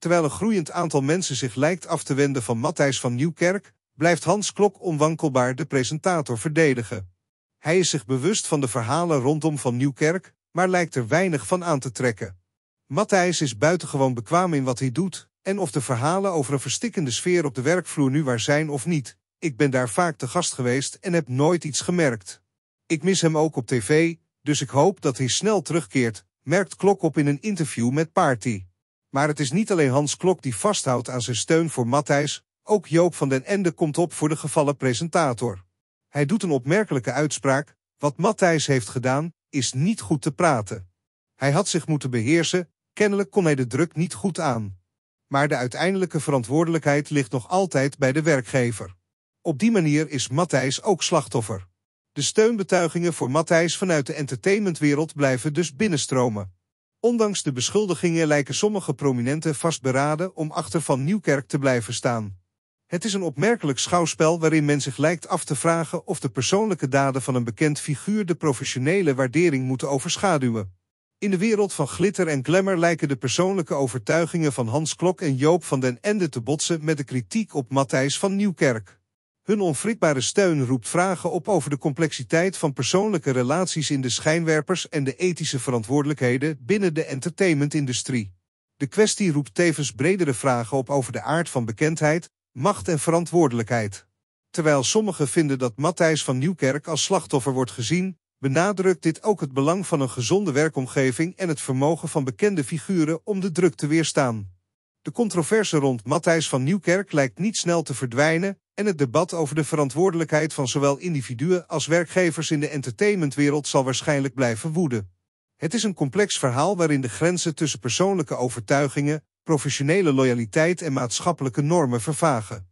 Terwijl een groeiend aantal mensen zich lijkt af te wenden van Matthijs van Nieuwkerk, blijft Hans Klok onwankelbaar de presentator verdedigen. Hij is zich bewust van de verhalen rondom van Nieuwkerk, maar lijkt er weinig van aan te trekken. Matthijs is buitengewoon bekwaam in wat hij doet, en of de verhalen over een verstikkende sfeer op de werkvloer nu waar zijn of niet. Ik ben daar vaak te gast geweest en heb nooit iets gemerkt. Ik mis hem ook op tv, dus ik hoop dat hij snel terugkeert, merkt Klok op in een interview met Party. Maar het is niet alleen Hans Klok die vasthoudt aan zijn steun voor Matthijs, ook Joop van den Ende komt op voor de gevallen presentator. Hij doet een opmerkelijke uitspraak, wat Matthijs heeft gedaan, is niet goed te praten. Hij had zich moeten beheersen, kennelijk kon hij de druk niet goed aan. Maar de uiteindelijke verantwoordelijkheid ligt nog altijd bij de werkgever. Op die manier is Matthijs ook slachtoffer. De steunbetuigingen voor Matthijs vanuit de entertainmentwereld blijven dus binnenstromen. Ondanks de beschuldigingen lijken sommige prominenten vastberaden om achter Van Nieuwkerk te blijven staan. Het is een opmerkelijk schouwspel waarin men zich lijkt af te vragen of de persoonlijke daden van een bekend figuur de professionele waardering moeten overschaduwen. In de wereld van glitter en glamour lijken de persoonlijke overtuigingen van Hans Klok en Joop van den Ende te botsen met de kritiek op Matthijs van Nieuwkerk. Hun onwrikbare steun roept vragen op over de complexiteit van persoonlijke relaties in de schijnwerpers en de ethische verantwoordelijkheden binnen de entertainmentindustrie. De kwestie roept tevens bredere vragen op over de aard van bekendheid, macht en verantwoordelijkheid. Terwijl sommigen vinden dat Matthijs van Nieuwkerk als slachtoffer wordt gezien, benadrukt dit ook het belang van een gezonde werkomgeving en het vermogen van bekende figuren om de druk te weerstaan. De controverse rond Matthijs van Nieuwkerk lijkt niet snel te verdwijnen, en het debat over de verantwoordelijkheid van zowel individuen als werkgevers in de entertainmentwereld zal waarschijnlijk blijven woeden. Het is een complex verhaal waarin de grenzen tussen persoonlijke overtuigingen, professionele loyaliteit en maatschappelijke normen vervagen.